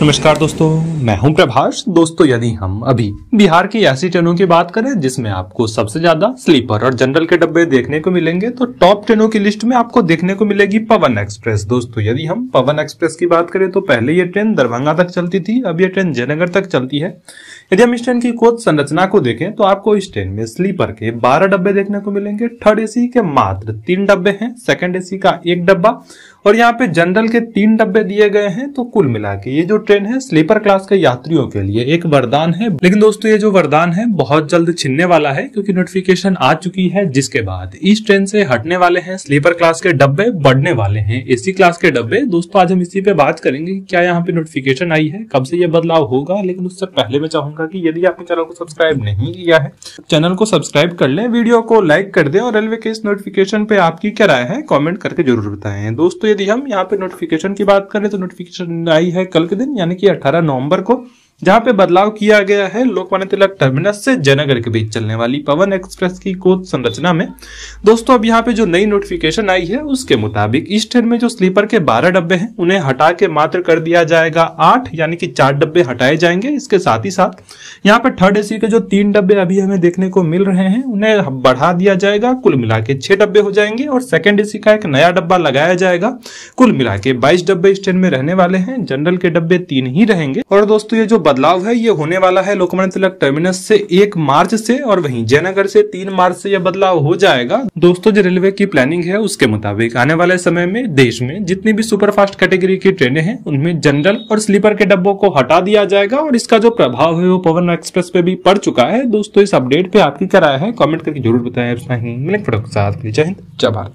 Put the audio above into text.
नमस्कार दोस्तों मैं हूं प्रभाष दोस्तों यदि हम अभी बिहार की ऐसी ट्रेनों की बात करें जिसमें आपको सबसे ज्यादा स्लीपर और जनरल के डब्बे देखने को मिलेंगे तो टॉप ट्रेनों की लिस्ट में आपको देखने को मिलेगी पवन एक्सप्रेस दोस्तों यदि हम पवन एक्सप्रेस की बात करें तो पहले ये ट्रेन दरभंगा तक चलती थी अब ये ट्रेन जयनगर तक चलती है यदि हम इस ट्रेन की कोच संरचना को देखें तो आपको इस ट्रेन में स्लीपर के बारह डब्बे देखने को मिलेंगे थर्ड ए के मात्र तीन डब्बे हैं सेकेंड ए का एक डब्बा और यहाँ पे जनरल के तीन डब्बे दिए गए हैं तो कुल मिला के ये जो ट्रेन है स्लीपर क्लास के यात्रियों के लिए एक वरदान है लेकिन दोस्तों ये जो वरदान है बहुत जल्द छिनने वाला है क्योंकि नोटिफिकेशन आ चुकी है जिसके बाद इस ट्रेन से हटने वाले हैं स्लीपर क्लास के डब्बे बढ़ने वाले हैं एसी क्लास के डब्बे दोस्तों आज हम इसी पे बात करेंगे क्या यहाँ पे नोटिफिकेशन आई है कब से ये बदलाव होगा लेकिन उससे पहले मैं चाहूंगा की यदि आपने चैनल को सब्सक्राइब नहीं किया है चैनल को सब्सक्राइब कर ले वीडियो को लाइक कर दे और रेलवे के इस नोटिफिकेशन पे आपकी क्या राय है कॉमेंट करके जरूर बताए दोस्तों यदि हम यहाँ पे नोटिफिकेशन की बात करें तो नोटिफिकेशन आई है कल के दिन यानी कि 18 नवंबर को जहां पे बदलाव किया गया है लोकमान्य तिलक टर्मिनस से जयनगर के बीच चलने वाली पवन एक्सप्रेस की कोच संरचना में दोस्तों अब यहाँ पे जो नई नोटिफिकेशन आई है उसके मुताबिक इस ट्रेन में जो स्लीपर के बारह डब्बे हैं उन्हें हटा के मात्र कर दिया जाएगा आठ यानी कि चार डब्बे हटाए जाएंगे इसके साथ ही साथ यहाँ पे थर्ड ए के जो तीन डब्बे अभी हमें देखने को मिल रहे हैं उन्हें बढ़ा दिया जाएगा कुल मिला के छह डब्बे हो जाएंगे और सेकेंड ए का एक नया डब्बा लगाया जाएगा कुल मिला के बाईस डब्बे इस ट्रेन में रहने वाले हैं जनरल के डब्बे तीन ही रहेंगे और दोस्तों ये जो बदलाव है ये होने वाला है लोकमान्य तिलक टर्मिनस से एक मार्च से और वहीं जयनगर से तीन मार्च से यह बदलाव हो जाएगा दोस्तों जो रेलवे की प्लानिंग है उसके मुताबिक आने वाले समय में देश में जितनी भी सुपरफास्ट कैटेगरी की ट्रेनें हैं उनमें जनरल और स्लीपर के डब्बों को हटा दिया जाएगा और इसका जो प्रभाव है वो पवन एक्सप्रेस पे भी पड़ चुका है दोस्तों इस अपडेट पे आपकी क्या राय है कॉमेंट करके जरूर बताया जय हिंद जय भारत